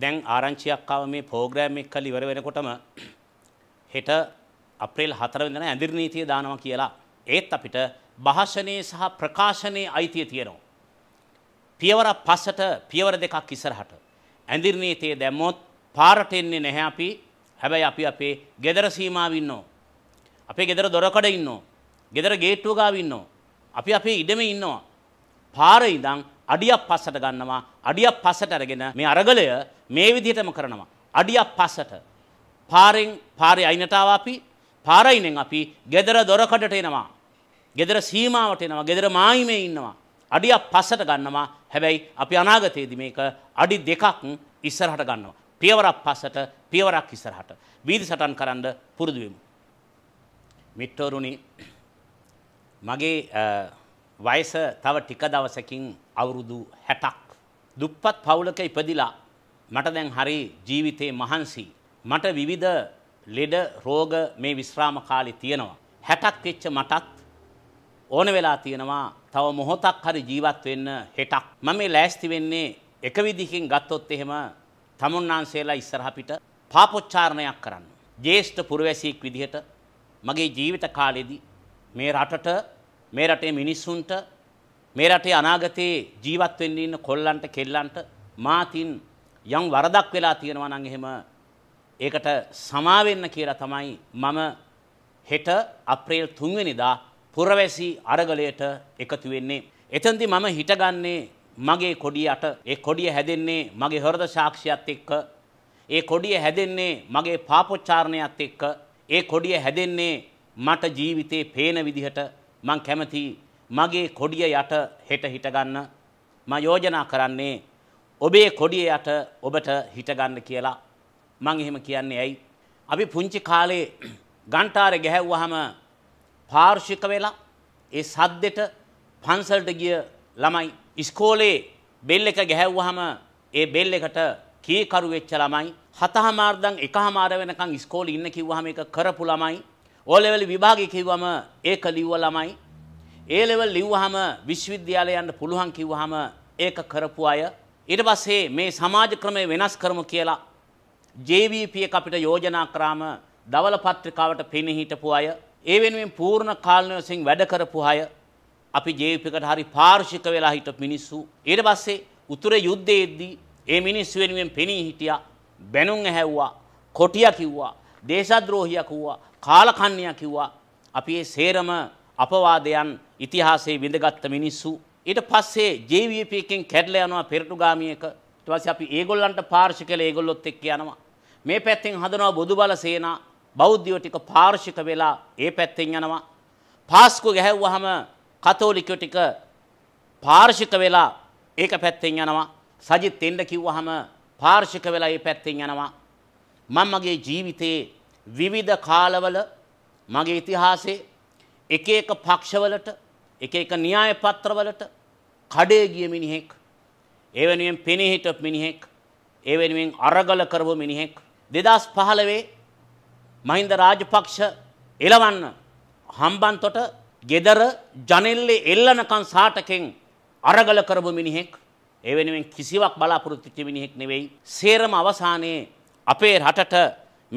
දැන් ආරංචියක් ආව මේ ප්‍රෝග්‍රෑම් එක කල ඉවර වෙනකොටම හෙට අප්‍රේල් 4 වෙනිදා ඇඳිරි නීතිය දානවා කියලා. ඒත් අපිට භාෂණයේ සහ ප්‍රකාශනයේ අයිතිය තියෙනවා. පියවර පස්සට පියවර දෙකක් ඉස්සරහට. ඇඳිරි නීතිය දැම්මොත් පාරට එන්නේ නැහැ අපි. හැබැයි අපි අපේ gedara සීමාව ඉන්නෝ. අපේ gedara දොරකඩ ඉන්නෝ. gedara ගේට්ටුව ගාව ඉන්නෝ. අපි අපේ ඉඩමේ ඉන්නවා. පාර ඉඳන් අඩියක් පස්සට ගන්නවා අඩියක් පස්සට අරගෙන මේ අරගලය මේ විදිහටම කරනවා අඩියක් පස්සට පාරෙන් පාරේ අයිනට ආවා අපි පාරයිනෙන් අපි gedara දොරකඩට එනවා gedara සීමාවට එනවා gedara මායිමේ ඉන්නවා අඩියක් පස්සට ගන්නවා හැබැයි අපි අනාගතයේදී මේක අඩි දෙකක් ඉස්සරහට ගන්නවා පියවරක් පස්සට පියවරක් ඉස්සරහට වීදි සටන් කරන්න පුරුදු වෙමු මිට්ටෝරුනි මගේ වයස තව ටික දවසකින් අවුරුදු 60ක් දුප්පත් පවුලක ඉපදිලා මට දැන් හරි ජීවිතේ මහන්සි මට විවිධ ලෙඩ රෝග මේ විශ්‍රාම කාලේ තියෙනවා 60ක් වෙච්ච මටත් ඕන වෙලා තියෙනවා තව මොහොතක් හරි ජීවත් වෙන්න හෙටක් මම මේ ලෑස්ති වෙන්නේ එක විදිහකින් ගත්තොත් එහෙම තමුන්නාන්සේලා ඉස්සරහ පිට පාපොච්චාරණයක් කරන්න ජේෂ්ඨ පුරවැසියෙක් විදිහට මගේ ජීවිත කාලෙදී මේ රටට මේ රටේ මිනිස්සුන්ට මේ රටේ අනාගතයේ ජීවත් වෙන්න ඉන්න කොල්ලන්ට කෙල්ලන්ට මාතින් යම් වරදක් වෙලා තියෙනවා නම් එහෙම ඒකට සමා වෙන්න කියලා තමයි මම හෙට අප්‍රේල් 3 වෙනිදා පුරවැසි අරගලයට එකතු වෙන්නේ. එතෙන්දී මම හිටගන්නේ මගේ කොඩිය අට. ඒ කොඩිය හැදෙන්නේ මගේ හෘද සාක්ෂියත් එක්ක. ඒ කොඩිය හැදෙන්නේ මගේ පාපොච්චාරණයත් එක්ක. ඒ කොඩිය හැදෙන්නේ මට ජීවිතේ පේන විදිහට මං කැමතියි මගේ කොඩිය යට හෙට හිටගන්න මම යෝජනා කරන්නේ ඔබේ කොඩිය යට ඔබට හිටගන්න කියලා මං එහෙම කියන්නේ ඇයි අපි පුංචි කාලේ ගන්ටාරේ ගැහැව්වහම පාර්ශික වෙලා ඒ සද්දෙට පන්සල්ට ගිය ළමයි ඉස්කෝලේ බෙල් එක ගැහැව්වහම ඒ බෙල් එකට කීකරු වෙච්ච ළමයි හතහමාරදන් එකහමාර වෙනකන් ඉස්කෝලේ ඉන්න කිව්වහම ඒක කරපු ළමයි ඕ ලෙවල් විභාගේ කිව්වම ඒක ලිව්ව ළමයි ඒ ලෙවල් ලිව්වහම විශ්වවිද්‍යාලය යන්න පුළුවන් කිව්වහම ඒක කරපු අය ඊට පස්සේ මේ සමාජ ක්‍රමය වෙනස් කරමු කියලා JVP එක අපිට යෝජනා කරාම දවල පත්‍රිකාවට පින හිටපු අය ඒ වෙනුවෙන් පූර්ණ කාලනවසින් වැඩ කරපු අය අපි JVP එකට හරි පාර්ශික වෙලා හිටපු මිනිස්සු ඊට පස්සේ උතුරේ යුද්ධයේදී ඒ මිනිස්සු වෙනුවෙන් පෙනී හිටියා බැනුම් ඇහැව්වා කොටියා කිව්වා දේශද්‍රෝහියා කිව්වා කාලකන්ණියා කිව්වා අපි ඒ සේරම අපවාදයන් ඉතිහාසයේ විඳගත්ත මිනිස්සු ඊට පස්සේ JVP එකෙන් කැඩලා යනවා පෙරටුගාමියක ඊට පස්සේ අපි ඒගොල්ලන්ට පාර්ශි කළේ ඒගොල්ලොත් එක්ක යනවා මේ පැත්තෙන් හදනවා බොදුබල සේනා බෞද්ධයෝ ටික පාර්ශික වෙලා ඒ පැත්තෙන් යනවා පාස්කු ගැහැව්වහම කතෝලිකයෝ ටික පාර්ශික වෙලා ඒක පැත්තෙන් යනවා සජිත් එන්න කිව්වහම පාර්ශික වෙලා ඒ පැත්තෙන් යනවා මම මගේ ජීවිතයේ විවිධ කාලවල මගේ ඉතිහාසයේ එක එක පක්ෂවලට එක එක න්‍යාය පත්‍රවලට කඩේ ගිය මිනිහෙක් ඒ වෙනුවෙන් පෙනී හිටපු මිනිහෙක් ඒ වෙනුවෙන් අරගල කරපු මිනිහෙක් 2015 මහින්ද රාජපක්ෂ එලවන්න හම්බන්තොට ගෙදර ජනෙල්ලේ එල්ලනකන් සාටකෙන් අරගල කරපු මිනිහෙක් ඒ වෙනුවෙන් කිසිවක් බලාපොරොත්තු වෙච්ච මිනිහෙක් නෙවෙයි සේරම අවසානයේ අපේ රටට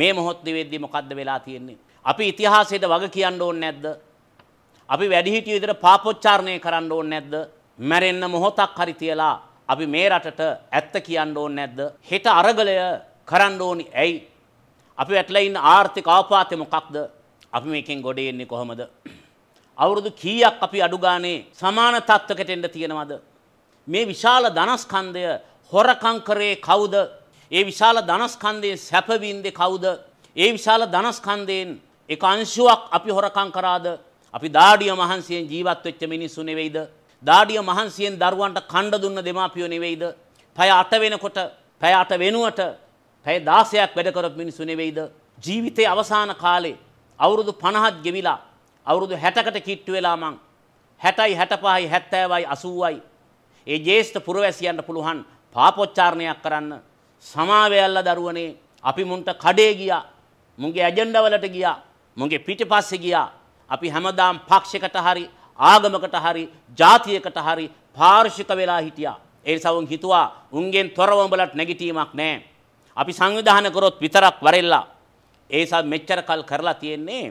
මේ මොහොත් දෙවේදී මොකද්ද වෙලා තියෙන්නේ අපි ඉතිහාසයේද වග කියන්න ඕනේ නැද්ද අපි වැඩිහිටිය විදිහට පාපොච්චාරණය කරන්න ඕනේ නැද්ද? මැරෙන්න මොහොතක් හරි තියලා අපි මේ රටට ඇත්ත කියන්න ඕනේ නැද්ද? හෙට අරගලය කරන්න ඕනි ඇයි? අපි වැටලා ඉන්න ආර්ථික ආපాతය මොකක්ද? අපි මේකෙන් ගොඩ එන්නේ කොහමද? අවුරුදු කීයක් අපි අඩු ගානේ සමාන තත්ත්වයකට එන්න තියෙනවද? මේ විශාල ධනස්කන්ධය හොරකම් කරේ කවුද? ඒ විශාල ධනස්කන්ධයෙන් සැප වින්දේ කවුද? ඒ විශාල ධනස්කන්ධයෙන් එක අංශුවක් අපි හොරකම් කරාද? අපි දාඩිය මහන්සියෙන් ජීවත් වෙච්ච මිනිස්සු නෙවෙයිද? දාඩිය මහන්සියෙන් දරුවන්ට කණ්ඩ දුන්න දෙමාපියෝ නෙවෙයිද? පැය 8 වෙනකොට පැය 8 වෙනුවට පැය 16ක් වැඩ කරපු මිනිස්සු නෙවෙයිද? ජීවිතේ අවසාන කාලේ අවුරුදු 50ක් ගෙවිලා අවුරුදු 60කට කිට්ටු වෙලා මං 60යි 65යි 70යි 80යි ඒ ජේෂ්ඨ පුරවැසියන්ට පුළුවන් පාපොච්චාරණයක් කරන්න සමාවයල්ලා දරුවනේ අපි මුන්ට කඩේ ගියා මුන්ගේ ඇජෙන්ඩා වලට ගියා මුන්ගේ පිටිපස්සේ ගියා අපි හැමදාම් පක්ෂයකට හරි ආගමකට හරි ජාතියකට හරි පාර්ශික වෙලා හිටියා. ඒ නිසා උන් හිතුවා උන්ගෙන් තොරව උඹලට නැගිටීමක් නැහැ. අපි සංවිධානය කරොත් විතරක් වරෙල්ලා. ඒ නිසා මෙච්චර කල් කරලා තියෙන්නේ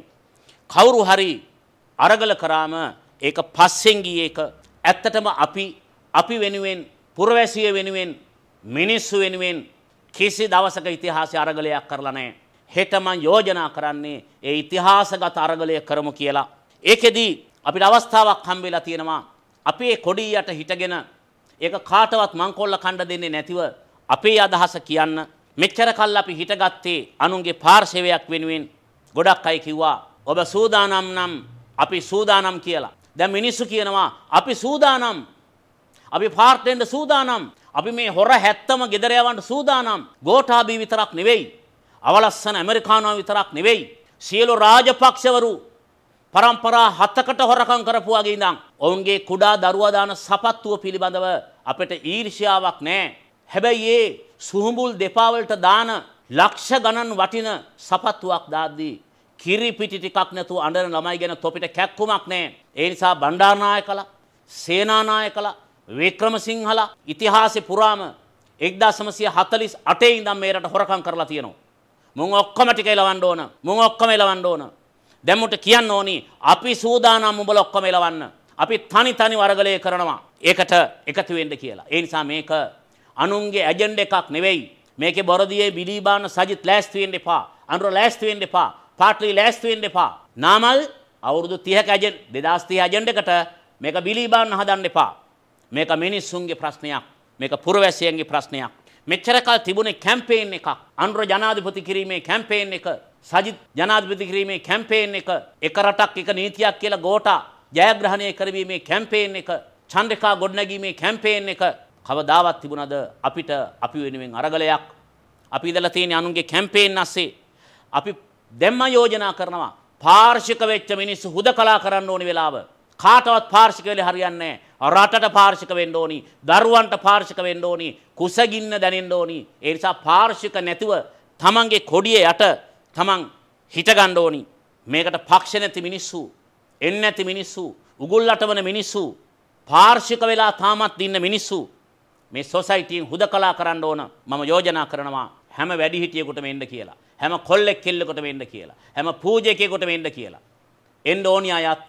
කවුරු හරි අරගල කරාම ඒක පස්සෙන් ගියේක ඇත්තටම අපි අපි වෙනුවෙන් පුරවැසිය වෙනුවෙන් මිනිස්සු වෙනුවෙන් කිසි දවසක ඉතිහාසය අරගලයක් කරලා නැහැ. හෙට මං යෝජනා කරන්නේ ඒ ඉතිහාසගත අරගලය කරමු කියලා. ඒකෙදී අපිට අවස්ථාවක් හම්බෙලා තියෙනවා අපේ කොඩියට හිටගෙන ඒක කාටවත් මංකොල්ල කණ්ඩ දෙන්නේ නැතිව අපේ අදහස කියන්න මෙච්චර කල් අපි හිටගත්තේ අනුන්ගේ පාර්ශවයක් වෙනුවෙන් ගොඩක් අය කිව්වා ඔබ සූදානම් නම් අපි සූදානම් කියලා. දැන් මිනිස්සු කියනවා අපි සූදානම් අපි පාර්ට් වෙන්න සූදානම් අපි මේ හොර හැත්තම ගෙදර යවන්න සූදානම් ගෝඨාභි විතරක් නෙවෙයි අවලස්සන ඇමරිකානුව විතරක් නෙවෙයි. සියලු රාජපක්ෂවරු පරම්පරා හතකට හොරකම් කරපු වගේ ඉඳන් ඔවුන්ගේ කුඩා දරුවා දාන සපත්තුව පිළිබඳව අපිට ඊර්ෂ්‍යාවක් නැහැ. හැබැයි ඒ සුහුඹුල් දෙපා වලට දාන ලක්ෂ ගණන් වටින සපත්තුවක් දාද්දී කිරි පිටි ටිකක් නැතුව අඬන ළමයි ගැන තොපිට කැක්කුමක් නැහැ. ඒ නිසා බණ්ඩාරනායකලා, සේනානායකලා, වික්‍රමසිංහලා ඉතිහාසෙ පුරාම 1948 ඉඳන් මේ රට හොරකම් කරලා තියෙනවා. මුං ඔක්කොම ටික එලවන්න ඕන. මුං ඔක්කොම එලවන්න ඕන. දැන් මුට කියන්න ඕනි අපි සූදානම් උඹලා ඔක්කොම එලවන්න. අපි තනි තනි වරගලේ කරනවා. ඒකට එකතු වෙන්න කියලා. ඒ නිසා මේක අනුන්ගේ ඇජෙන්ඩ එකක් නෙවෙයි. මේකේ බොරදියේ බිලීබාන සජිත් ලෑස්ති වෙන්න එපා. අනුර ලෑස්ති වෙන්න එපා. පාට්ලි ලෑස්ති වෙන්න එපා. නාමල් අවුරුදු 30ක ඇජෙන් 2030 ඇජෙන්ඩ එකට මේක බිලීබාන්න හදන්න එපා. මේක මිනිස්සුන්ගේ ප්‍රශ්නයක්. මේක පුරවැසියන්ගේ ප්‍රශ්නයක්. මෙච්චරකල් තිබුණේ කැම්පේන් එකක්. අනුර ජනාධිපති කිරීමේ කැම්පේන් එක, සජිත් ජනාධිපති කිරීමේ කැම්පේන් එක, එක රටක් එක නීතියක් කියලා ගෝඨා ජයග්‍රහණය කරවීමේ කැම්පේන් එක, චන්ද්‍රිකා ගොඩනැගීමේ කැම්පේන් එක කවදාවත් තිබුණද අපිට අපි වෙනුවෙන් අරගලයක්. අපි ඉඳලා තියෙන අනුන්ගේ කැම්පේන් නැස්සේ අපි දැම්ම යෝජනා කරනවා. පාර්ශික වෙච්ච මිනිස්සු හුදකලා කරන්න ඕනි වෙලාව. කාටවත් පාර්ශික වෙලේ හරියන්නේ නැහැ. රටට පාර්ශික වෙන්න ඕනි දරුවන්ට පාර්ශික වෙන්න ඕනි කුසගින්න දැනෙන්න ඕනි ඒ නිසා පාර්ශික නැතිව තමන්ගේ කොඩිය යට තමන් හිටගන්න ඕනි මේකට පක්ෂ නැති මිනිස්සු එන්නේ නැති මිනිස්සු උගුල්ලට වන මිනිස්සු පාර්ශික වෙලා තාමත් ඉන්න මිනිස්සු මේ සොසයිටියෙන් හුදකලා කරන්න ඕන මම යෝජනා කරනවා හැම වැඩිහිටියෙකුටම එන්න කියලා හැම කොල්ලෙක් කෙල්ලෙකුටම එන්න කියලා හැම පූජකයෙකුටම එන්න කියලා එන්න ඕනි අයත්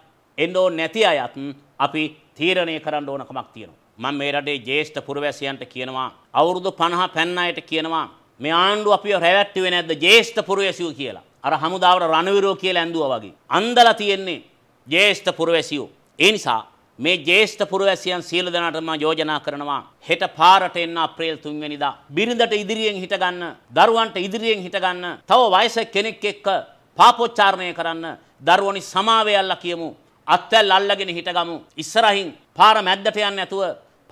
එන්න ඕන නැති අයත් අපි තීරණය කරන්න ඕන කමක් තියෙනවා. මම මේ රටේ ජේෂ්ඨ පුරවැසියන්ට කියනවා අවුරුදු 50 පෙන්න අයට කියනවා මේ ආණ්ඩුව අපිව රැවැට්ටුවේ නැද්ද ජේෂ්ඨ පුරවැසියෝ කියලා. අර හමුදාවට රණවිරෝ කියලා ඇඳුවා වගේ. අන්දලා තියෙන්නේ ජේෂ්ඨ පුරවැසියෝ. ඒ නිසා මේ ජේෂ්ඨ පුරවැසියන් සියලු දෙනාට මම යෝජනා කරනවා හෙට පාරට එන්න අප්‍රේල් 3 වෙනිදා බිරිඳට ඉදිරියෙන් හිට ගන්න දරුවන්ට ඉදිරියෙන් හිට ගන්න තව වයසක කෙනෙක් එක්ක පාපොච්චාරණය කරන්න දරුවනි සමාවය අල්ලා කියමු අත්තැල් අල්ලගෙන හිටගමු. ඉස්සරහින් පාර මැද්දට යන්න නැතුව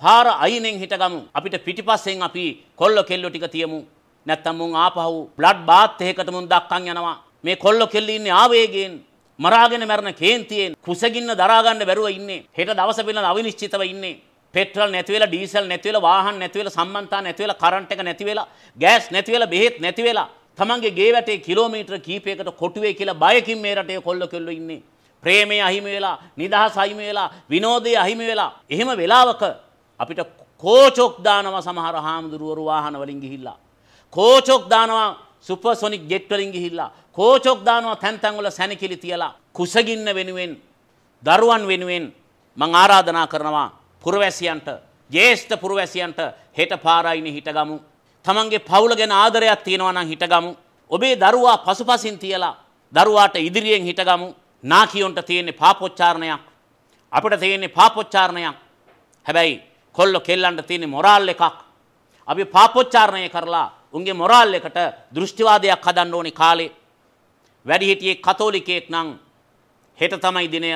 පාර අයිනෙන් හිටගමු. අපිට පිටිපස්සෙන් අපි කොල්ල කෙල්ලෝ ටික තියමු. නැත්තම් මුන් ආපහු බ්ලඩ් බාත් එකකට මුන් දක්කන් යනවා. මේ කොල්ල කෙල්ල ඉන්නේ ආවේගයෙන් මරාගෙන මැරෙන කේන්තියෙන් කුසගින්න දරා ගන්න බැරුව ඉන්නේ. හෙට දවස පිළිබඳ අවිනිශ්චිතව ඉන්නේ. පෙට්‍රල් නැති වෙලා ඩීසල් නැති වෙලා වාහන නැති වෙලා සම්මන්තා නැති වෙලා කරන්ට් එක නැති වෙලා ගෑස් නැති වෙලා බෙහෙත් නැති වෙලා තමන්ගේ ගේ වැටේ කිලෝමීටර කීපයකට කොටුවේ කියලා බයකින් මේ රටේ කොල්ල කෙල්ලෝ ඉන්නේ. ප්‍රේමය අහිමි වෙලා නිදහස අහිමි වෙලා විනෝදය අහිමි වෙලා එහෙම වෙලාවක අපිට කෝචොක් දානවා සමහර හාමුදුරුවරු වාහන වලින් ගිහිල්ලා කෝචොක් දානවා සුපර් සොනික් ජෙට් වලින් ගිහිල්ලා කෝචොක් දානවා තැන් තැන් වල සැනකිලි තියලා කුසගින්න වෙනුවෙන් දරුවන් වෙනුවෙන් මං ආරාධනා කරනවා පුරවැසියන්ට ජේෂ්ඨ පුරවැසියන්ට හෙට පාරයිනේ හිටගමු තමන්ගේ පවුල ගැන ආදරයක් තියෙනවා නම් හිටගමු ඔබේ දරුවා පසුපසින් තියලා දරුවාට ඉදිරියෙන් හිටගමු නාකියොන්ට තියෙන්නේ පාපොච්චාරණයක් අපිට තියෙන්නේ පාපොච්චාරණයක් හැබැයි කොල්ල කෙල්ලන්ට තියෙන්නේ මොරාල් එකක් අපි පාපොච්චාරණය කරලා උන්ගේ මොරාල් එකට දෘෂ්ටිවාදයක් හදන්න ඕනේ කාලේ වැඩිහිටියෙක් කතෝලිකයෙක් නම් හෙට තමයි දිනය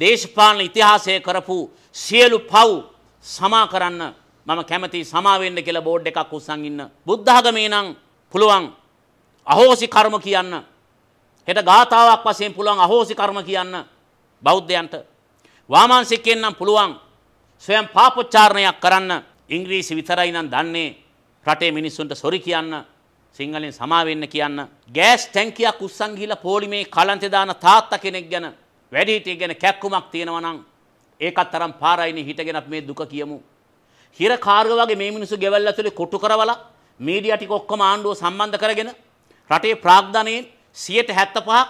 දේශපාලන ඉතිහාසය කරපු සියලු පව් සමා කරන්න මම කැමති සමා වෙන්න කියලා බෝඩ් එකක් උස්සන් ඉන්න බුද්ධ ආගමේ නම් පුළුවන් අහෝසි කර්ම කියන්න හෙට ගාතාවක් වශයෙන් පුළුවන් අහෝසි කර්ම කියන්න බෞද්ධයන්ට. වාමාංශිකයෙන් නම් පුළුවන් ස්වයං පාපොච්චාරණයක් කරන්න ඉංග්‍රීසි විතරයි නම් දන්නේ රටේ මිනිස්සුන්ට සොරි කියන්න සිංහලෙන් සමාවෙන්න කියන්න. ගෑස් ටැංකියක් උස්සන් ගිහිලා පොලිමේ කලන්තේ දාන තාත්තා කෙනෙක් ගැන වැඩිහිටියෙක් ගැන කැක්කුමක් තියෙනවා නම් ඒකත් තරම් පාරයිනේ හිටගෙනත් මේ දුක කියමු. හිර කාර්ග වගේ මේ මිනිස්සු ගෙවල් ඇතුලේ කොටු කරවලා මීඩියා ටික ඔක්කොම ආණ්ඩුව සම්බන්ධ කරගෙන රටේ ප්‍රාග්ධනයෙන් සියයට හැත්තපහක්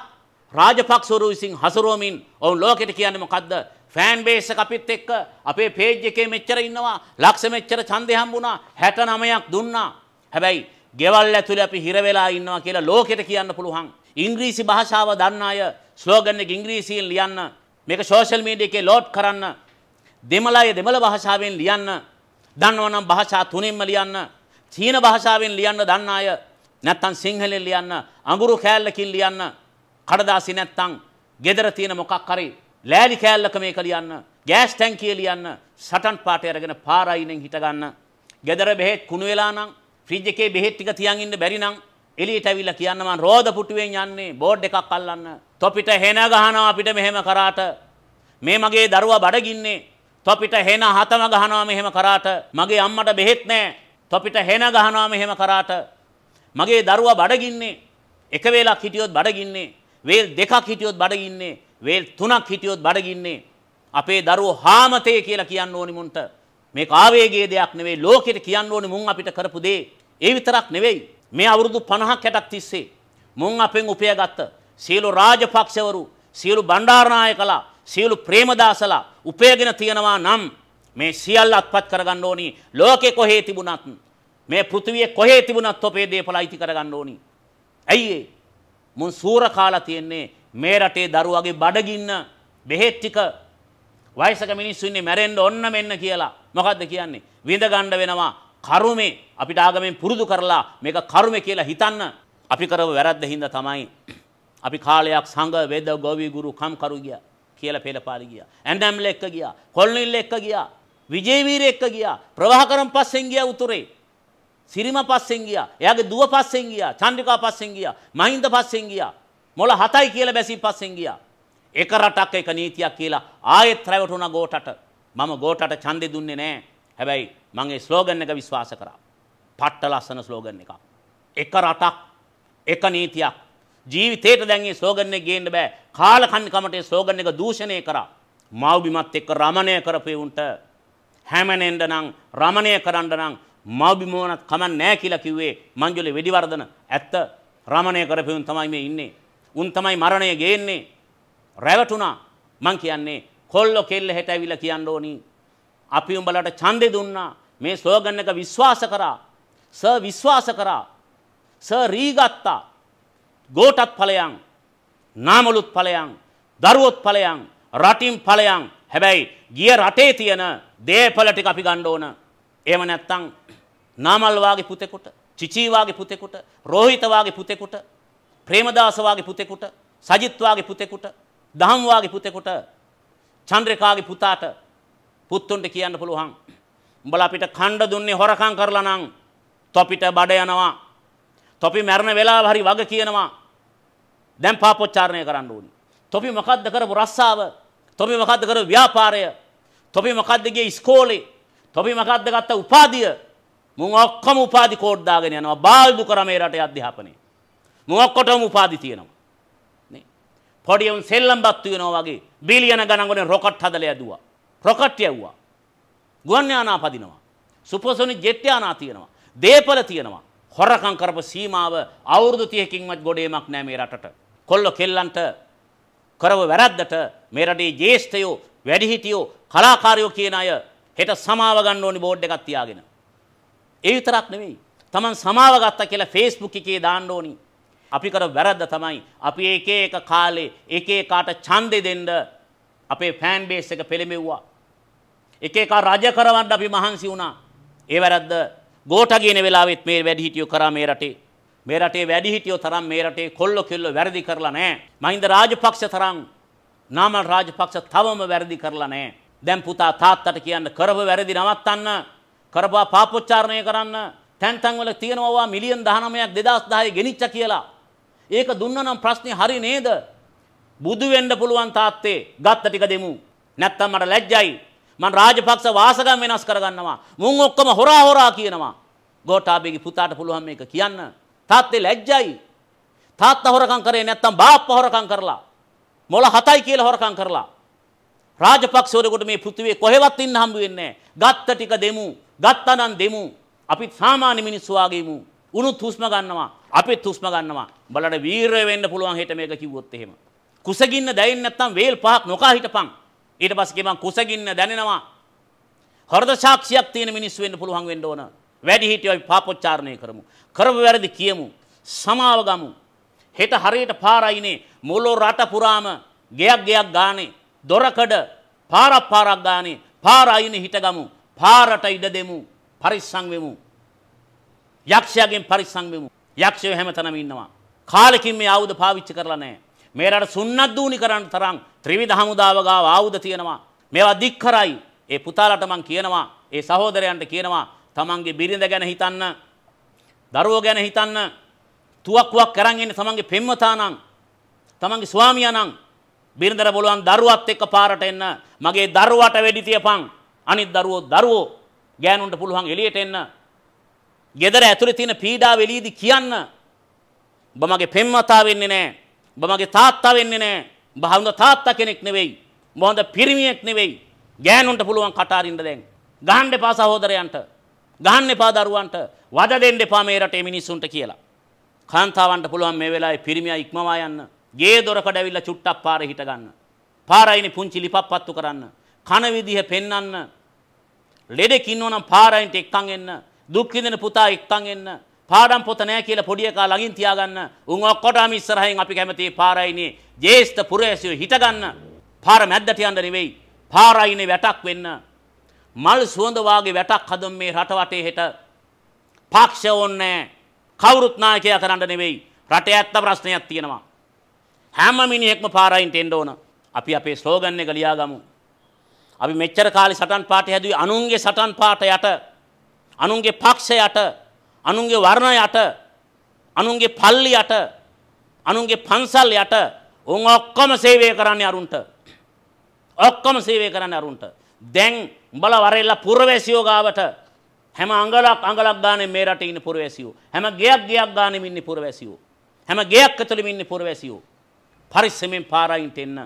රාජපක්ෂවරු විසින් හසුරුවමින් ඔවුන් ලෝකෙට කියන්නේ මොකද්ද ෆෑන් බේස් එක අපිත් එක්ක අපේ පේජ් එකේ මෙච්චර ඉන්නවා ලක්ෂ මෙච්චර ඡන්දේ හම්බුණා 69ක් දුන්නා හැබැයි ගෙවල් ඇතුලේ අපි හිර වෙලා ඉන්නවා කියලා ලෝකෙට කියන්න පුළුවන් ඉංග්‍රීසි භාෂාව දන්න අය ස්ලෝගන් එක ඉංග්‍රීසියෙන් ලියන්න මේක සෝෂල් මීඩියා එකේ ලෝඩ් කරන්න දෙමළය දෙමළ භාෂාවෙන් ලියන්න දන්නවනම් භාෂා තුනෙන්ම ලියන්න චීන භාෂාවෙන් ලියන්න දන්න අය නැත්තම් සිංහලෙන් ලියන්න අඟුරු කෑල්ලකින් ලියන්න කඩදාසි නැත්තම් ගෙදර තියෙන මොකක් හරි ලෑලි කෑල්ලක මේක ලියන්න ගෑස් ටැංකිය ලියන්න සටන් පාටේ අරගෙන පාරයිනෙන් හිට ගන්න ගෙදර බෙහෙත් කුණු වෙලා නම් ෆ්‍රිජ් එකේ බෙහෙත් ටික තියන් ඉන්න බැරි නම් එළියට ඇවිල්ලා කියන්න මං රෝද පුටුවෙන් යන්නේ බෝඩ් එකක් අල්ලන්න තොපිට හෙන ගහනවා අපිට මෙහෙම කරාට මේ මගේ දරුවා බඩගින්නේ තොපිට හෙන හතම ගහනවා මෙහෙම කරාට මගේ අම්මට බෙහෙත් නෑ තොපිට හෙන ගහනවා මෙහෙම කරාට මගේ දරුවා බඩගින්නේ එක වේලක් හිටියොත් බඩගින්නේ වේල් දෙකක් හිටියොත් බඩගින්නේ වේල් තුනක් හිටියොත් බඩගින්නේ අපේ දරුවෝ හාමතේ කියලා කියන්න ඕනි මුන්ට මේක ආවේගයේ දෙයක් නෙවෙයි ලෝකෙට කියන්න ඕනි මුන් අපිට කරපු දේ ඒ විතරක් නෙවෙයි මේ අවුරුදු 50ක් 60ක් තිස්සේ මුන් අපෙන් උපයගත්ත සියලු රාජපක්ෂවරු සියලු බණ්ඩාරනායකලා සියලු ප්‍රේමදාසලා උපයගෙන තියෙනවා නම් මේ සියල්ල අත්පත් කරගන්න ඕනි ලෝකෙ කොහේ තිබුණත් මේ පෘථිවියේ කොහේ තිබුණත් ඔබේ දේපල අයිති කරගන්න ඕනි. ඇයි ඒ? මුන් සූර කාලා තියන්නේ මේ රටේ දරුවගේ බඩගින්න බෙහෙත් ටික වයසක මිනිස්සු ඉන්නේ මැරෙන්න ඔන්න මෙන්න කියලා. මොකද්ද කියන්නේ? විඳ ගන්න වෙනවා. කර්මේ අපිට ආගමෙන් පුරුදු කරලා මේක කර්මේ කියලා හිතන්න අපි කරව වැරද්ද හින්දා තමයි අපි කාලයක් සංඝ වේද ගෝවි ගුරු කම් කරු ගියා කියලා පෙළපාලි ගියා. ඇන්ඩම්ල එක්ක ගියා. කොල්නිල් එක්ක ගියා. විජේවීර එක්ක ගියා. ප්‍රවාහකරම් පස්සෙන් ගියා උතුරේ. සිරිම පස්සෙන් ගියා. එයාගේ දුව පස්සෙන් ගියා. චන්ද්‍රිකා පස්සෙන් ගියා. මහින්ද පස්සෙන් ගියා. මොළ හතයි කියලා බැසි පස්සෙන් ගියා. එක රටක් එක නීතියක් කියලා ආයෙත් රැවටුණා ගෝටට. මම ගෝටට ඡන්දේ දුන්නේ නැහැ. හැබැයි මම ඒ ස්ලෝගන් එක විශ්වාස කරා. පට්ට ලස්සන ස්ලෝගන් එකක්. එක රටක් එක නීතියක්. ජීවිතේට දැන් මේ ස්ලෝගන් එක ගේන්න බෑ. කාලකන්නිකමට මේ ස්ලෝගන් එක දූෂණය කරා. මව්බිමත් එක්ක රමණය කරපේ උන්ට හැමනෙන්න නම් රමණය කරන්න නම් මවබිමෝනත් කමන් නෑ කියලා කිව්වේ මංජුලේ වෙඩිවර්ධන ඇත්ත රමණය කරපෙවුන් තමයි මේ ඉන්නේ. උන් තමයි මරණය ගේන්නේ. රැවටුණා මං කියන්නේ කොල්ලො කෙල්ල හෙට ඇවිල්ලා කියන්න ඕනි. අපි උඹලට ඡන්දේ දුන්නා. මේ ස්ලෝගන් එක විශ්වාස කරා. ස විශ්වාස කරා. ස රීගත්තා. ගෝටත් ඵලයන්. නාමලුත් ඵලයන්. දරුවොත් ඵලයන්. රටින් ඵලයන්. හැබැයි ගිය රටේ තියෙන දේපල ටික අපි ගන්න ඕන. එහෙම නැත්නම් නාමල් වාගේ පුතෙකුට, චිචී වාගේ පුතෙකුට, රෝහිත වාගේ පුතෙකුට, ප්‍රේමදාස වාගේ පුතෙකුට, සජිත් වාගේ පුතෙකුට, දහම් වාගේ පුතෙකුට, චන්ද්‍රිකාගේ පුතාට පුත්තුන්ට කියන්න පුළුවන්. උඹලා අපිට කණ්ඩ දුන්නේ හොරකම් කරලා නම් තොපිට බඩ යනවා. තොපි මැරෙන වෙලාව හරි වග කියනවා. දැන් පාපොච්චාරණය කරන්න ඕනි. තොපි මොකද්ද කරපු රස්සාව? තොපි මොකද්ද කරපු ව්‍යාපාරය? තොපි මොකද්ද ගියේ ඉස්කෝලේ? තොපි මොකද්ද ගත්ත උපාධිය? මුං ඔක්කොම උපාධි කෝඩ්දාගෙන යනවා බාල්දු කර මේ රටේ අධ්‍යාපනය. මුං ඔක්කොටම උපාධි තියෙනවා. නේ. පොඩි උන් සෙල්ලම්පත්තු වෙනවා වගේ බිලියන ගණන්වලින් රොකට් හදලා ඇදුවා. රොකට් යවුවා. ගුවන් යානා පදිනවා. සුපර්සොනික් ජෙට් යානා තියෙනවා. දේපල තියෙනවා. හොරකම් කරපු සීමාව අවුරුදු 30කින්වත් ගොඩේමක් නැහැ මේ රටට. කොල්ල කෙල්ලන්ට කරව වැරද්දට මේ රටේ ජේෂ්ඨයෝ වැඩිහිටියෝ කලාකාරයෝ කියන අය හෙට සමාව ගන්න ඕනි බෝඩ් එකක් තියාගෙන. ඒ විතරක් නෙවෙයි. Taman සමාව ගත්තා කියලා Facebook එකේ දාන්න ඕනි. අපි කර වැරද්ද තමයි අපි එක එක කාලේ එක එකාට ඡන්දෙ දෙන්න අපේ ෆෑන් බේස් එක පෙළඹෙව්වා. එක එක රජ කරවන්න අපි මහන්සි වුණා. ඒ වැරද්ද ගෝඨගේන වෙලාවෙත් මේ වැඩිහිටියෝ කරා මේ රටේ. මේ රටේ වැඩිහිටියෝ තරම් මේ රටේ කොල්ල කෙල්ල වැරදි කරලා නැහැ. මහින්ද රාජපක්ෂ තරම් නාමල් රාජපක්ෂ තවම වැරදි කරලා නැහැ. දැන් පුතා තාත්තට කියන්න කරව වැරදි නවත්තන්න කරපා පාපොච්චාරණය කරන්න තැන් තැන්වල තියෙනවා මිලියන් 19ක් 2010 ගෙනිච්ච කියලා. ඒක දුන්නනම් ප්‍රශ්නේ හරි නේද? බුදු වෙන්න පුළුවන් තාත්තේ ගත්ත ටික දෙමු. නැත්තම් මට ලැජ්ජයි. මං රාජපක්ෂ වාසගම් වෙනස් කරගන්නවා. මුන් ඔක්කොම හොරා හොරා කියනවා. ගෝඨාභයගේ පුතාට පුළුවන් මේක කියන්න. තාත්තේ ලැජ්ජයි. තාත්තා හොරකම් කරේ නැත්තම් බාප්පා හොරකම් කරලා. මොළ හතයි කියලා හොරකම් කරලා. රාජපක්ෂවරයෙකුට මේ පෘථිවියේ කොහෙවත් ඉන්න හම්බ වෙන්නේ නැහැ. ගත්ත ටික දෙමු. ගත්තනම් දෙමු. අපිත් සාමාන්‍ය මිනිස්සු වගේමු. උනුත් හුස්ම ගන්නවා. අපිත් හුස්ම ගන්නවා. බලන්න වීරය වෙන්න පුළුවන් හෙට මේක කිව්වොත් එහෙම. කුසගින්න දැනෙන්නේ නැත්නම් වේල් පහක් නොකා හිටපන්. ඊට පස්සේ කියපන් කුසගින්න දැනෙනවා. හෘද සාක්ෂියක් තියෙන මිනිස්සු වෙන්න පුළුවන් වෙන්න ඕන. වැඩි හිටියෝ පාපොච්චාරණය කරමු. කරපු වැරදි කියමු. සමාව ගමු. හෙට හරියට පාරයිනේ මොළො රට පුරාම ගෙයක් ගෙයක් ගානේ දොරකඩ පාරක් පාරක් ගානේ පාර අයිනේ හිටගමු. පාරට ඉඩ දෙමු පරිස්සම් වෙමු. යක්ෂයාගෙන් පරිස්සම් වෙමු. යක්ෂයෝ හැමතැනම ඉන්නවා. කාලෙකින් මේ ආයුධ පාවිච්චි කරලා නැහැ. මේ රට සුන්නත් දූනි කරන්න තරම් ත්‍රිවිධ හමුදාව ගාව ආයුධ තියෙනවා. මේවා දික් කරයි. ඒ පුතාලට මං කියනවා, ඒ සහෝදරයන්ට කියනවා, තමන්ගේ බිරිඳ ගැන හිතන්න, දරුවෝ ගැන හිතන්න, තුවක්කුවක් කරන් ඉන්නේ තමන්ගේ පෙම්වතා නම්, තමන්ගේ ස්වාමියා නම්, බිරිඳට බලවන් දරුවත් එක්ක පාරට එන්න, මගේ දරුවට වෙඩි තියපන්. අනිත් දරුවෝ දරුවෝ ගෑනුන්ට පුළුවන් එළියට එන්න. ගෙදර ඇතුලේ තියෙන පීඩාව එළියේදී කියන්න. ඔබ මගේ පෙම්වතා වෙන්නේ නැහැ. ඔබ මගේ තාත්තා වෙන්නේ නැහැ. ඔබ හොඳ තාත්තා කෙනෙක් නෙවෙයි. ඔබ හොඳ පිරිමියෙක් නෙවෙයි. ගෑනුන්ට පුළුවන් කටාරින්න දැන්. ගහන්න එපා සහෝදරයන්ට. ගහන්න එපා දරුවන්ට. වද දෙන්න එපා මේ රටේ මිනිස්සුන්ට කියලා. කාන්තාවන්ට පුළුවන් මේ වෙලාවේ පිරිමියා ඉක්මවා යන්න. ගේ දොරකඩ ඇවිල්ලා චුට්ටක් පාරේ හිට ගන්න. පාරයිනේ පුංචි ලිපක් පත්තු කරන්න. කන විදිහ පෙන්වන්න. ලෙඩෙක් ඉන්නවනම් පාරයින්ට එක්කන් එන්න. දුක් විඳින පුතා එක්කන් එන්න. පාඩම් පොත නැහැ කියලා පොඩි එකා ළඟින් තියාගන්න. උන් ඔක්කොටම ඉස්සරහින් අපි කැමති පාරයිනේ ජේෂ්ඨ පුරවැසියෝ හිටගන්න. පාර මැද්දට යන්න නෙවෙයි. පාරයිනේ වැටක් වෙන්න. මල් සුවඳ වාගේ වැටක් හදම් මේ රට වටේ හෙට. පක්ෂ ඕනේ කවුරුත් නායකයා කරන්න නෙවෙයි. රටේ ඇත්ත ප්‍රශ්නයක් තියෙනවා. හැම මිනිහෙක්ම පාරයින්ට එන්න ඕන. අපි අපේ ස්ලෝගන් එක ලියාගමු. අපි මෙච්චර කාලේ සටන් පාඨය හැදුවේ අනුන්ගේ සටන් පාඨ යට අනුන්ගේ පක්ෂ යට අනුන්ගේ වර්ණ යට අනුන්ගේ පල්ලි යට අනුන්ගේ පන්සල් යට උන් ඔක්කොම සේවය කරන්නේ අරුන්ට ඔක්කොම සේවය කරන්නේ අරුන්ට දැන් උඹලා වරෙල්ලා පුරවැසියෝ ගාවට හැම අඟලක් අඟලක් ගානේ මේ රටේ ඉන්න පුරවැසියෝ හැම ගෙයක් ගෙයක් ගානේ ඉන්නේ පුරවැසියෝ හැම ගෙයක් ඇතුළෙම ඉන්නේ පුරවැසියෝ පරිස්සමෙන් පාරයින්ට එන්න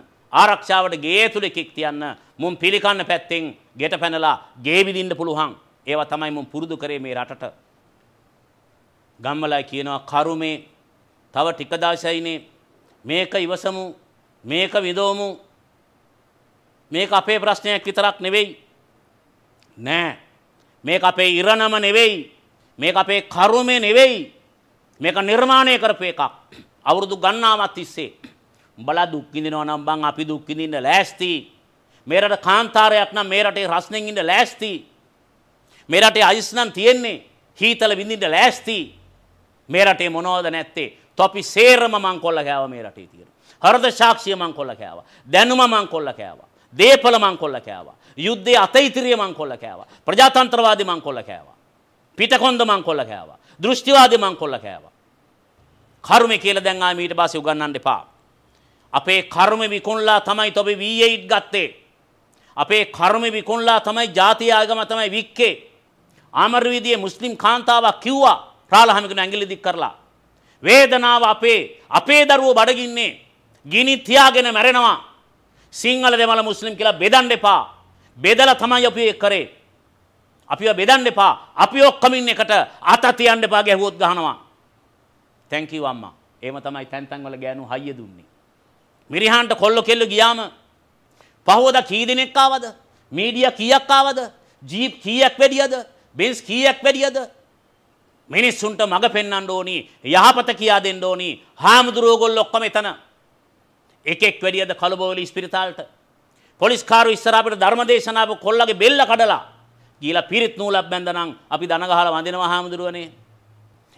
ආරක්ෂාවට ගේ තුල එකෙක් තියන්න මුන් පිළිකන්න පැත්තෙන් ගෙට පැනලා ගේ විදින්න පුළුවන්. ඒවා තමයි මුන් පුරුදු කරේ මේ රටට. ගම්වලයි කියනවා කරුමේ තව ටික දවසයිනේ මේක ඉවසමු මේක විදෝමු මේක අපේ ප්‍රශ්නයක් විතරක් නෙවෙයි. නෑ. මේක අපේ ඉරණම නෙවෙයි. මේක අපේ කරුමේ නෙවෙයි. මේක නිර්මාණය කරපු එකක්. අවුරුදු ගණනාවක් තිස්සේ. උඹලා දුක් විඳිනවා නම් බං අපි දුක් විඳින්න ලෑස්තියි. මේ රට කාන්තාරයක් නම් මේ රටේ රස්නෙන් ඉන්න ලෑස්ති. මේ රටේ අයිස් නම් තියෙන්නේ. හීතල විඳින්න ලෑස්ති. මේ රටේ මොනවද නැත්තේ? තොපි සේරම මං කොල්ල කෑවා මේ රටේ තියෙන. හෘද සාක්ෂිය මං කොල්ල කෑවා. දැනුම මං කොල්ල කෑවා. දේපල මං කොල්ල කෑවා. යුද්ධයේ අතෛතිරිය මං කොල්ල කෑවා. ප්‍රජාතන්ත්‍රවාදී මං කොල්ල කෑවා. පිටකොන්ද මං කොල්ල කෑවා. දෘෂ්ටිවාදී මං කොල්ල කෑවා. කර්මය කියලා දැන් ආ මීට පස්සේ උගන්වන්න එපා. අපේ කර්ම විකුණලා තමයි තොපි වීයේයිට් ගත්තේ. අපේ කර්ම විකුණලා තමයි ಜಾති ආගම තමයි වික්කේ. ආමරවීදියේ මුස්ලිම් කාන්තාවක් කිව්වා රාලහමිකුණ ඇඟිලි දික් කරලා. වේදනාව අපේ අපේ දරුවෝ බඩගින්නේ. ගිනි තියාගෙන මැරෙනවා. සිංහල දෙමළ මුස්ලිම් කියලා බෙදන්න එපා. බෙදලා තමයි අපි කරේ. අපිව බෙදන්න එපා. අපි ඔක්කොම ඉන්න එකට අත තියන්න එපා ගැහුවොත් ගහනවා. තැන්කියු අම්මා. එහෙම තමයි තැන් තැන් වල ගෑනු හයිය දුන්නේ. මිරිහාන්ට කොල්ල කෙල්ල ගියාම පහෝදා කී දෙනෙක් ආවද? මීඩියා කීයක් ආවද? ජීප් කීයක් වැඩියද? බෙන්ස් කීයක් වැඩියද? මිනිස්සුන්ට මඟ පෙන්වන්න ඕනි, යහපත කියා දෙන්න ඕනි. හාමුදුරුවෝ ගොල්ලෝ ඔක්කොම එතන. එකෙක් වැඩියද කලබෝලි ස්පිරිතාලට? පොලිස් කාරු ඉස්සර අපිට ධර්මදේශනාව කොල්ලගේ බෙල්ල කඩලා ගිහිලා පිරිත් නූලක් බැඳනනම් අපි දන ගහලා වඳිනවා හාමුදුරුවනේ.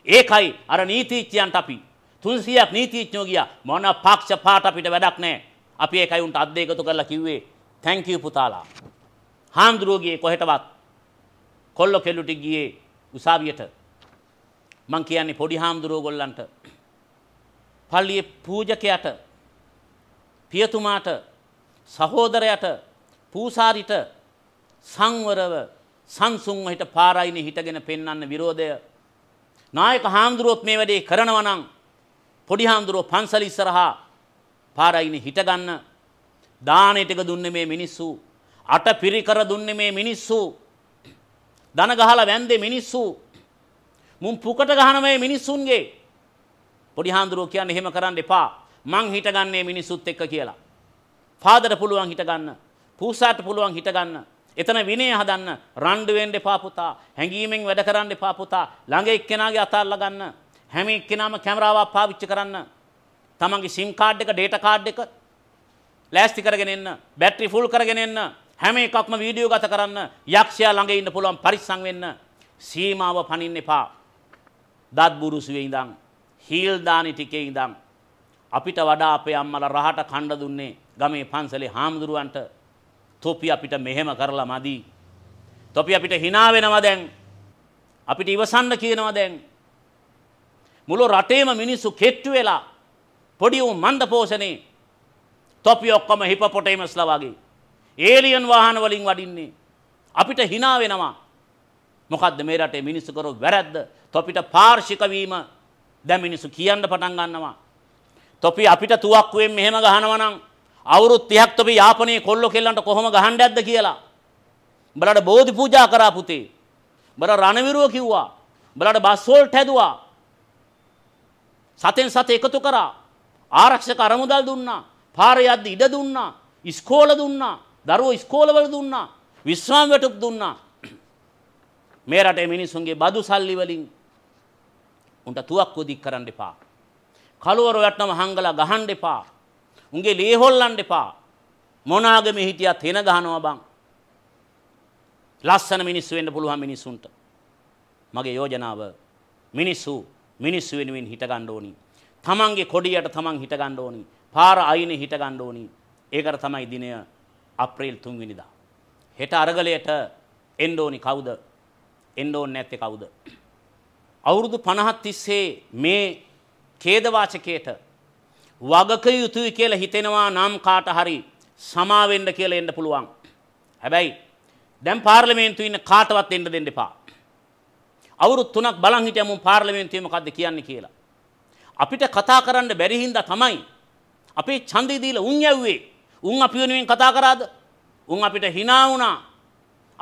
ඒකයි අර නීතිඥයන්ට අපි 300ක් නීතිඥයෝ ගියා මොන පක්ෂ පාට අපිට වැඩක් නැහැ. අපි ඒකයි උන්ට අත් දෙකතු කරලා කිව්වේ thank you පුතාලා. හාමුදුරුවෝගේ කොහෙටවත් කොල්ල කෙළුටි ගියේ උසාවියට. මං කියන්නේ පොඩි හාමුදුරුවෝ ගොල්ලන්ට. පල්ලියේ පූජකයාට පියතුමාට සහෝදරයට පූසාරිට සංවරව සංසුන්ව හිට පාරයිනේ හිටගෙන පෙන්වන්න විරෝධය නායක හාමුදුරුවොත් මේ වැඩේ කරනවා නම් පොඩි හාමුදුරුවෝ පන්සල ඉස්සරහා පාරයින හිටගන්න දානයටක දුන්න මේ මිනිස්සු අට පිරිකර දුන්නේ මේ මිනිස්සු දන ගහලා වැන්දේ මිනිස්සු මුම් පුකට ගහන මේ මිනිස්සුන්ගේ පොඩි හාඳුරුව කියන්නේ එහෙම කරන්න එපා මං හිටගන්නේ මිනිස්සුත් එක්ක කියලා පාදට පුළුවන් හිටගන්න පූසාට පුළුවන් හිටගන්න එතන විනය හදන්න රණ්ඩු වෙන්න එපා පුතා හැංගීමෙන් වැඩ කරන්න එපා පුතා ළඟ එක්කෙනාගේ අත අල්ලා ගන්න හැම එක්කෙනාම කැමරාවක් පාවිච්චි කරන්න තමන්ගේ සිම් කාඩ් එක ඩේටා කාඩ් එක ලෑස්ති කරගෙන එන්න බැටරි ෆුල් කරගෙන එන්න හැම එකක්ම වීඩියෝ ගත කරන්න යක්ෂයා ළඟ ඉන්න පුළුවන් පරිස්සම් වෙන්න සීමාව පනින්න එපා දත් බුරුසුවේ ඉඳන් හීල් දානි ටිකේ ඉඳන් අපිට වඩා අපේ අම්මලා රහට කණ්ඩ දුන්නේ ගමේ පන්සලේ හාමුදුරුවන්ට තොපි අපිට මෙහෙම කරලා මදි. තොපි අපිට hina වෙනවා දැන්. අපිට ඉවසන්න කියනවා දැන්. මුළු රටේම මිනිස්සු කෙට්ටු වෙලා పొడియం మందపోసని තොපි ඔක්කොම හිපපොටේමස්ලා වගේ. ඒලියන් වාහනවලින් වඩින්නේ. අපිට හිනා වෙනවා. මොකක්ද මේ රටේ මිනිස්සු කරෝ වැරද්ද? තොපිට පාර්ශික වීම දැන් මිනිස්සු කියන්න පටන් ගන්නවා. තොපි අපිට තුවක්කුවෙන් මෙහෙම ගහනවා නම් අවුරුදු 30ක් තොපි යාපනයේ කොල්ල කෙල්ලන්ට කොහොම ගහන්න ඇද්ද කියලා. උඹලට බෝධි පූජා කරා පුතේ. උඹලා රණවිරුව කිව්වා. උඹලට බස් වෝල්ට් හැදුවා. සතෙන් සත එකතු කරා. ආරක්ෂක අරමුදල් දුන්නා. පාර යද්දි ඉඩ දුන්නා. ඉස්කෝල දුන්නා. දරුවෝ ඉස්කෝලවල දුන්නා. විශ්‍රාම වැටුප් දුන්නා. මේ රටේ මිනිසුන්ගේ බදු සල්ලි වලින් උන්ට තුවක්කුව දික් කරන්න එපා. කලවර යටනම හංගලා ගහන්න එපා. උන්ගේ ලේ හොල්ලන්න එපා. මොනාගමේ හිටියත් හෙන ගහනවා බං. ලස්සන මිනිස්සු වෙන්න පුළුවන් මිනිසුන්ට. මගේ යෝජනාව මිනිස්සු මිනිස්සු වෙනුවෙන් හිට ගන්න ඕනි. තමන්ගේ කොඩියට තමන් හිටගන්න ඕනි. පාර අයිනේ හිටගන්න ඕනි. ඒකට තමයි දිනය අප්‍රේල් 3 වෙනිදා. හෙට අරගලයට එන්න ඕනි කවුද? එන්න ඕනේ නැත්තේ කවුද? අවුරුදු 50 තිස්සේ මේ ඛේදවාචකයට වගක යුතුයි කියලා හිතෙනවා නම් කාට හරි සමා වෙන්න කියලා එන්න පුළුවන්. හැබැයි දැන් පාර්ලිමේන්තුවේ ඉන්න කාටවත් එන්න දෙන්න එපා. අවුරුදු 3ක් බලන් හිටියම පාර්ලිමේන්තුවේ මොකද්ද කියන්නේ කියලා. අපිට කතා කරන්න බැරි හින්දා තමයි අපේ ඡන්දේ දීලා උන් යැව්වේ. උන් අපි වෙනුවෙන් කතා කරාද? උන් අපිට hina වුණා.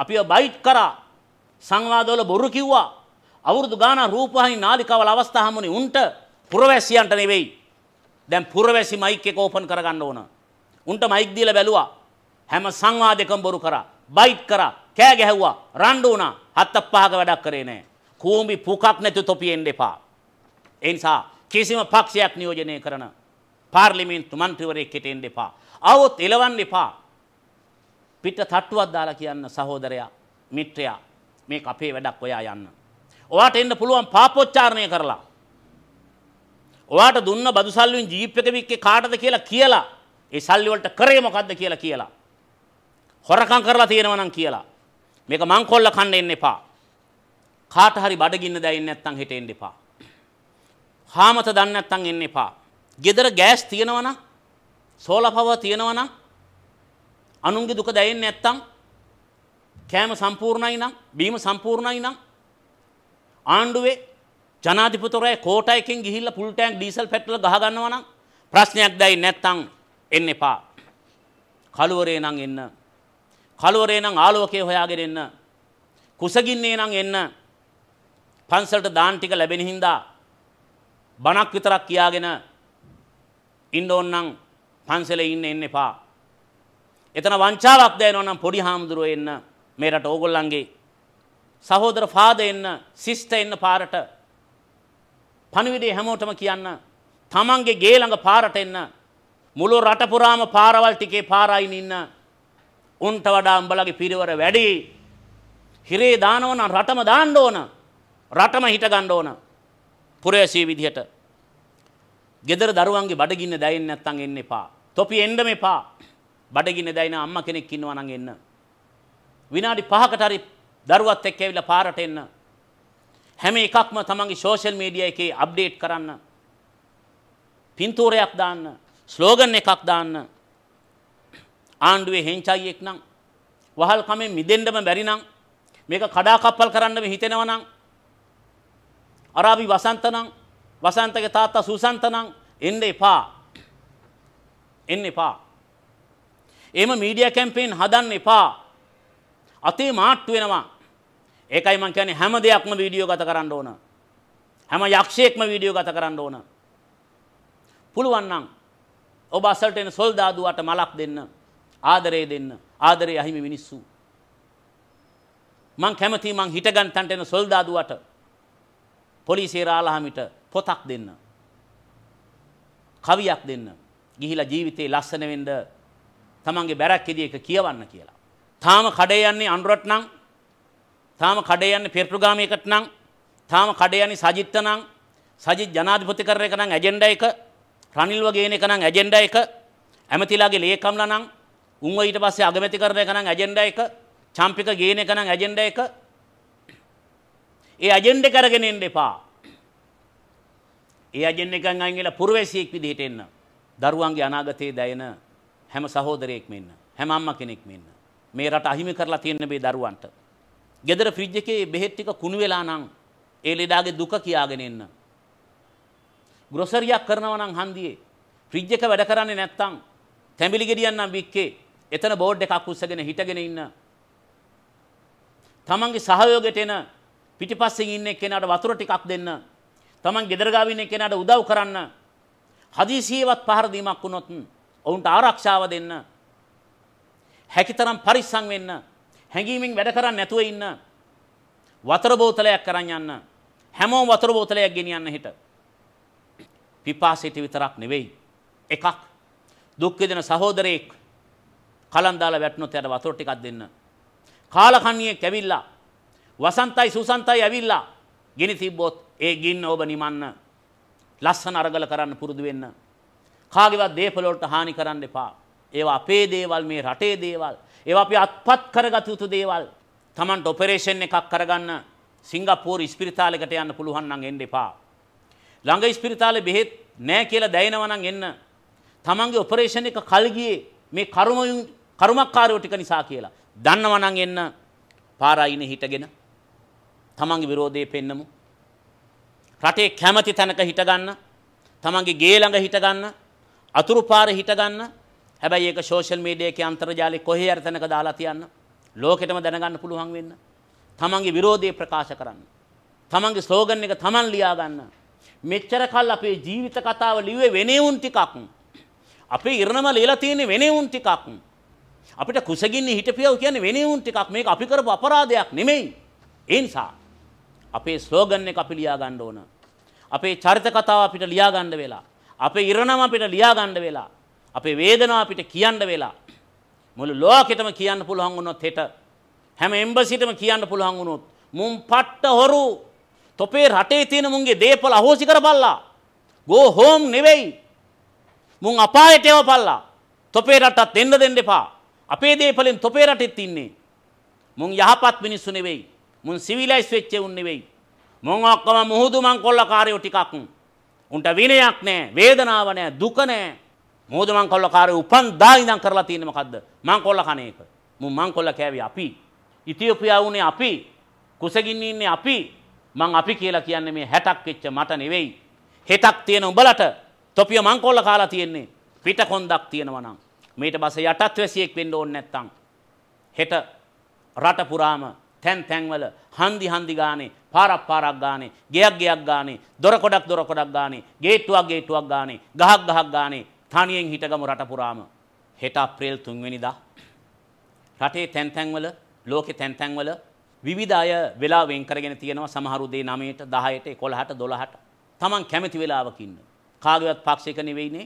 අපිව බයිට් කරා. සංවාදවල බොරු කිව්වා. අවුරුදු ගාණක් රූපවාහිනී නාලිකාවල අවස්ථා හමුනේ උන්ට පුරවැසියන්ට නෙවෙයි. දැන් පුරවැසි මයික් එක ඕපන් කරගන්න ඕන. උන්ට මයික් දීලා බැලුවා. හැම සංවාදයකම බොරු කරා. බයිට් කරා. කෑ ගැහුවා. රණ්ඩු වුණා. හත්ත පහක වැඩක් කරේ නෑ. කූඹි පුකක් නැති තොපියෙන් දෙපා. ඒ නිසා කිසිම පක්ෂයක් නියෝජනය කරන පාර්ලිමේන්තු මන්ත්‍රීවරයෙක් හිටෙන්න එපා. આવොත් එලවන්න එපා. පිට තට්ටුවක් දාලා කියන්න සහෝදරයා, මිත්‍රයා මේක අපේ වැඩක් ඔයා යන්න. ඔයාට එන්න පුළුවන් පාපොච්චාරණය කරලා. ඔයාට දුන්න බදු සල්ලුවෙන් ජීප් එක වික්කේ කාටද කියලා කියලා ඒ සල්ලි වලට කරේ මොකද්ද කියලා කියලා. හොරකම් කරලා තියෙනවා නම් කියලා. මේක මංකොල්ල කන්න එන්න එපා. කාට හරි බඩගින්න දැයින් නැත්නම් හිටෙන්න එපා. හාමත දන්නේ නැත්නම් එන්න එපා. ගෙදර ගෑස් තියෙනවනම් සෝලා පවර් තියෙනවනම් අනුන්ගේ දුක දැනෙන්නේ නැත්නම් කෑම සම්පූර්ණයි නම් බීම සම්පූර්ණයි නම් ආණ්ඩුවේ ජනාධිපතිවරයා කෝටයකින් ගිහිල්ලා ෆුල් ටැංක් ඩීසල් පෙට්‍රල් ගහ ගන්නවා නම් ප්‍රශ්නයක් දැයි නැත්නම් එන්න එපා. කලවරේ නම් එන්න. කලවරේ නම් ආලෝකය හොයාගෙන එන්න. කුසගින්නේ නම් එන්න. පන්සලට දාන ටික ලැබෙන හින්දා බණක් විතරක් කියාගෙන ඉන්න ඕනනම් පන්සලේ ඉන්න එන්න එපා. එතන වංචාවක් දැනෙනවා නම් පොඩි හාමුදුරුවෝ එන්න මේ රට ඕගොල්ලන්ගේ සහෝදර ෆාද එන්න සිස්ට එන්න පාරට පණිවිඩේ හැමෝටම කියන්න තමන්ගේ ගේ ළඟ පාරට එන්න මුළු රට පුරාම පාරවල් ටිකේ පාරයින් ඉන්න උන්ට වඩා උඹලගේ පිරිවර වැඩි හිරේ දානවනම් රටම දාන්න ඕන රටම හිට ගන්න ඕන පුරේසී විදිහට ගෙදර දරුවන්ගේ බඩගින්න දැයින් නැත්තම් එන්න එපා. තොපි එන්න මෙපා. බඩගින්න දැයින අම්මා කෙනෙක් ඉන්නවා නම් එන්න. විනාඩි 5කට හරි දරුවත් එක්ක ඇවිල්ලා පාරට එන්න. හැම එකක්ම තමන්ගේ සෝෂල් මීඩියා එකේ අප්ඩේට් කරන්න. පින්තූරයක් දාන්න, ස්ලෝගන් එකක් දාන්න. ආණ්ඩුවේ හෙන්චයියෙක් නම් වහල් කමෙන් මිදෙන්නම බැරි නම් මේක කඩාකප්පල් කරන්නම හිතෙනවා නම් අරාබි වසන්තනං වසන්තගේ තාත්තා සුසන්තනං එන්න එපා. එන්න එපා. එම මීඩිය කැම්පේෙන් හදන්න එපා. අතේ මාට්ටු වෙනවා. ඒකයි මං කියන්නේ හැම දෙයක්ම වීඩියෝ ගත කරන්න ඕන. හැම යක්ෂයෙක්ම වීඩියෝ ගත කරන්න ඕන. පුළුවන් නම් ඔබ අසලට එන සොල්දාදුවට මලක් දෙන්න. ආදරේ දෙන්න. ආදරේ අහිමි මිනිස්සු. මං කැමතියි මං හිටගන් තන්ට එන සොල්දාදුවට පොලිසිය රාලහාමිට පොතක් දෙන්න. කවියක් දෙන්න. ගිහිලා ජීවිතේ ලස්සන වෙන්න තමන්ගේ බැරක්කෙදී එක කියවන්න කියලා. තාම කඩේ යන්නේ අනුරට නම් තාම කඩේ යන්නේ පෙරටුගාමයකට නම් තාම කඩේ යන්නේ සජිත්ත නම් සජිත් ජනාධිපතිකරණයක නම් ඇජෙන්ඩා එක රනිල් වගේන එක නම් ඇජෙන්ඩා එක ඇමතිලාගේ ලේකම්ලා නම් උන්ව ඊට පස්සේ අගමැතිකරණයක නම් ඇජෙන්ඩා එක චම්පික ගේන එක නම් ඇජෙන්ඩා එක ඒ අජෙන්ඩ කරගෙන එන්න එපා. ඒ අජෙන්ඩ එකන් අයින් වෙලා පුරවැසියෙක් විදිහට එන්න. දරුවන්ගේ අනාගතයේ දැයන හැම සහෝදරයෙක්ම ඉන්න. හැම අම්මා කෙනෙක්ම ඉන්න. මේ රට අහිමි කරලා තියෙන මේ දරුවන්ට. ගෙදර ෆ්‍රිජ් එකේ බෙහෙත් ටික කුණු වෙලා නම් ඒ ලෙඩාගේ දුක කියාගෙන එන්න. ග්‍රොසරියක් කරනවා නම් හන්දියේ ෆ්‍රිජ් එක වැඩ කරන්නේ නැත්තම් තැඹිලි ගෙඩියක් නම් වික්කේ එතන බෝඩ් එකක් උස්සගෙන හිටගෙන ඉන්න. තමන්ගේ සහයෝගයට එන පිටිපස්සෙන් ඉන්න කෙනාට වතුර ටිකක් දෙන්න. Taman gedara gawa inne කෙනාට උදව් කරන්න. හදිසියෙවත් පහර දීමක් වුණොත් ඔවුන්ට ආරක්ෂාව දෙන්න. හැකිතරම් පරිස්සම් වෙන්න. හැඟීමෙන් වැඩ කරන්නේ නැතුව ඉන්න. වතුර බෝතලයක් කරන් යන්න. හැමෝම වතුර බෝතලයක් ගෙනියන්න හිට. පිපාසිත විතරක් නෙවෙයි. එකක් දුක් විඳින සහෝදරයෙක් කලන් දාලා වැටුණොත් එයාට වතුර ටිකක් දෙන්න. කාලකන්ණියෙක් ඇවිල්ලා වසන්තයි සුසන්තයි ඇවිල්ලා ගිනි තිබ්බොත් ඒ ගින්න ඔබ නිමන්න. ලස්සන අරගල කරන්න පුරුදු වෙන්න. කාගේවත් දේපල වලට හානි කරන්න එපා. ඒවා අපේ දේවල් මේ රටේ දේවල්. ඒවා අපි අත්පත් කරගත යුතු දේවල්. Tamanට ඔපරේෂන් එකක් කරගන්න සිංගප්පූරු ඉස්පිරිතාලයකට යන්න පුළුවන් නම් එන්න එපා. ළඟ ඉස්පිරිතාලේ බෙහෙත් නැහැ කියලා දැනෙනවා නම් එන්න. Tamanගේ ඔපරේෂන් එක කල් ගියේ මේ කර්මයන් කර්මකාරයෝ ටික නිසා කියලා. දන්නවා නම් එන්න. පාරයිනේ හිටගෙන තමන්ගේ විරෝධය පෙන්නමු. රටේ කැමැති තැනක හිටගන්න, තමන්ගේ ගේ ළඟ හිටගන්න, අතුරු පාරේ හිටගන්න. හැබැයි ඒක සෝෂල් මීඩියා එකේ අන්තර්ජාලේ කොහේ හරි තැනක දාලා තියන්න. ලෝකෙටම දැනගන්න පුළුවන් වෙන්න. තමන්ගේ විරෝධය ප්‍රකාශ කරන්න. තමන්ගේ ස්ලෝගන් එක තමන් ලියා ගන්න. මෙච්චර කල් අපේ ජීවිත කතාව ලිව්වේ වෙනේවුන් ටිකක්. අපේ ඉරණම ලියලා තියෙන්නේ වෙනේවුන් ටිකක්. අපිට කුසගින්නේ හිටපියව කියන්නේ වෙනේවුන් ටිකක්. මේක අපි කරපු අපරාධයක් නෙමෙයි. ඒ නිසා අපේ ස්ලෝගන් එක අපි ලියා ගන්න ඕන. අපේ චරිත කතාව අපිට ලියා ගන්න වෙලා. අපේ ඉරණම අපිට ලියා ගන්න වෙලා. අපේ වේදනාව අපිට කියන්න වෙලා. මුළු ලෝකෙටම කියන්න පුළුවන් වුණොත් හෙට හැම එම්බසිටම කියන්න පුළුවන් වුණොත් මුම් පට්ට හොරු තොපේ රටේ තියෙන මුන්ගේ දේපල අහෝසි කරපල්ලා. ගෝ හෝම් නෙවෙයි. මුන් අපායට එවපල්ලා. තොපේ රටත් එන්න දෙන්න එපා. අපේ දේපලෙන් තොපේ රටෙත් ඉන්නේ. මුන් යහපත් මිනිස්සු නෙවෙයි. මුන් සිවිලයිස් වෙච්ච උන් නෙවෙයි. මොන් ඔක්කොම මුහුදුමන් කොල්ලකාරයෝ ටිකක්. උන්ට විනයක් නෑ, වේදනාව නෑ, දුක නෑ. මුහුදුමන් කොල්ලකාරයෝ උපන් දා ඉඳන් කරලා තියෙන්නේ මොකද්ද? මං කොල්ල කන එක. මුන් මං කොල්ල කෑවේ අපි. ඉතියෝපියා වුණේ අපි. කුසගින්න ඉන්නේ අපි. මං අපි කියලා කියන්නේ මේ 60ක් වෙච්ච මට නෙවෙයි. හෙටක් තියෙන උඹලට තොපිය මං කොල්ල කාලා තියෙන්නේ. පිට කොන්දක් තියෙනවා නම්. මේට බස යටත් වැසියෙක් වෙන්න ඕනේ නැත්තම්. හෙට රට පුරාම තැන් තැන්වල හන්දි හන්දි ගානේ පාරක් පාරක් ගානේ ගෙයක් ගෙයක් ගානේ දොර කොටක් දොර කොටක් ගානේ ගේට්ටුවක් ගේට්ටුවක් ගානේ ගහක් ගහක් ගානේ තනියෙන් හිටගමු රට පුරාම හෙට අප්‍රේල් 3 වෙනිදා රටේ තැන් තැන්වල ලෝකේ තැන් තැන්වල විවිධ අය වෙලා වෙන් කරගෙන තියෙනවා සමහරු දේ 9ට 10ට 11ට 12ට Taman කැමති වෙලාවක ඉන්න කාගේවත් පක්ෂයක නෙවෙයිනේ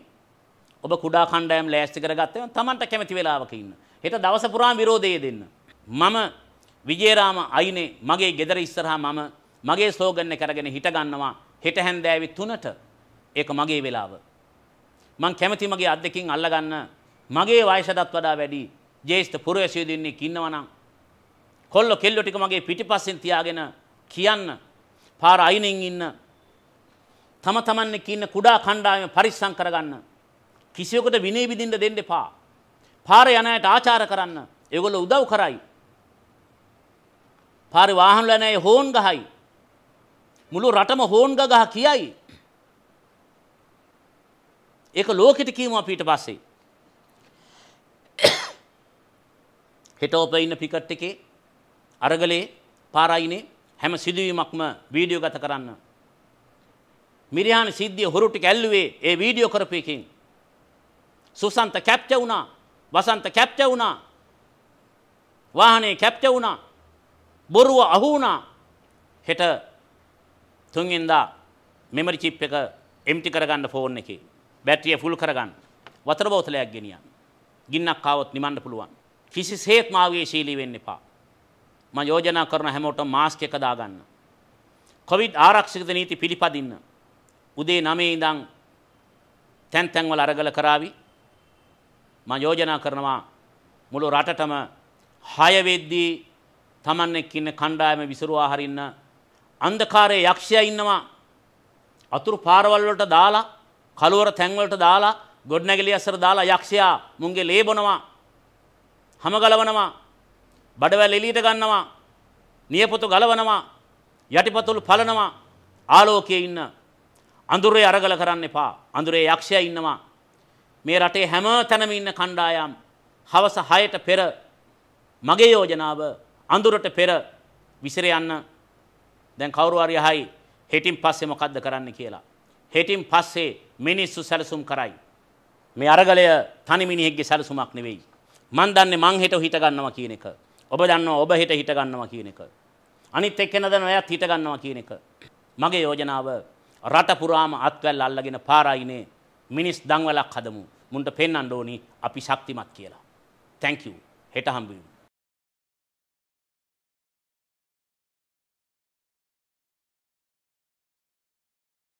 ඔබ කුඩා කණ්ඩායම් ලෑස්ති කරගත්තම Tamanට කැමති වෙලාවක ඉන්න හෙට දවස පුරාම විරෝධය දෙන්න මම විජේරාම අයිනේ මගේ ගෙදර ඉස්සරහා මම මගේ ස්ලෝගන් එක කරගෙන හිට ගන්නවා හෙට හැන්දෑවි 3ට ඒක මගේ වෙලාව මං කැමති මගේ අත් දෙකින් අල්ල ගන්න මගේ වයසටත් වඩා වැඩි ජේෂ්ඨ පුරවැසියෝ දෙන්නෙක් ඉන්නවනම් කොල්ල කෙල්ල ටික මගේ පිටිපස්සෙන් තියාගෙන කියන්න පාර අයිනෙන් ඉන්න තම තමන් එක්ක ඉන්න කුඩා කණ්ඩායම පරිස්සම් කරගන්න කිසියෙකුට විනය විඳින්න දෙන්න එපා පාර යන අයට ආචාර කරන්න ඒගොල්ලෝ උදව් කරයි පාරි වාහනල නෑ හෝන් ගහයි. මුළු රටම හෝන් ගගහ කියයි. ඒක ලෝකෙට කීම අපිට පස්සේ. හෙටෝප ඉන්න පිකට් එකේ අරගලේ පාරයිනේ හැම සිදුවීමක්ම වීඩියෝ ගත කරන්න. මිරියාන සිද්ධිය හොරුටි ඇල්ලුවේ ඒ වීඩියෝ කරපයකින්. සුසන්ත කැප්ච වුණා වසන්ත කැප්ච වුණා වාහනේ කැප්ච වුණා බොරුව අහු වුණා. හෙට තුන්වෙනිදා මෙමරි චිප් එක එම්ටි කරගන්න ෆෝන් එකේ. බැටරිය ෆුල් කරගන්න. වතුර බෝතලයක් ගෙනියන්න. ගින්නක් ආවොත් නිමන්න පුළුවන්. කිසිසේත්ම ආවේශීලී වෙන්න එපා. මම යෝජනා කරන හැමෝටම මාස්ක් එක දාගන්න. කොවිඩ් ආරක්ෂිත නීති පිළිපදින්න. උදේ 9 ඉඳන් තැන් තැන්වල අරගල කරાવી. මම යෝජනා කරනවා මුළු රටටම 6 වෙද්දී තමන් එක්ක ඉන්න කණ්ඩායම විසිරුවා හරින්න අන්ධකාරයේ යක්ෂයා ඉන්නවා අතුරු පාරවල් වලට දාලා කලවර තැන් වලට දාලා ගොඩනැගිලි අසර දාලා යක්ෂයා මුන්ගේ ලේ බොනවා හැම ගලවනවා බඩවැල් එළියට ගන්නවා නියපොතු ගලවනවා යටිපතුල් පලනවා ආලෝකයේ ඉන්න අඳුරේ අරගල කරන්න එපා අඳුරේ යක්ෂයා ඉන්නවා මේ රටේ හැම තැනම ඉන්න කණ්ඩායම් හවස 6ට පෙර මගේ යෝජනාව අඳුරට පෙර විසිර යන්න දැන් කවුරු හරි අහයි හෙටින් පස්සේ මොකද්ද කරන්න කියලා. හෙටින් පස්සේ මිනිස්සු සැලසුම් කරයි. මේ අරගලය තනි මිනිහෙක්ගේ සැලසුමක් නෙවෙයි. මන් දන්නේ මං හෙට හිට ගන්නවා කියන එක. ඔබ දන්නවා ඔබ හෙට හිට ගන්නවා කියන එක. අනිත් එක්කෙනා දන්නවා එයාත් හිට ගන්නවා කියන එක. මගේ යෝජනාව රට පුරාම අත්වැල් අල්ලගෙන පාරයිනේ මිනිස් දන්වලක් හදමු. මුන්ට පෙන්වන්න ඕනි අපි ශක්තිමත් කියලා. thank you. හෙට හම්බෙමු.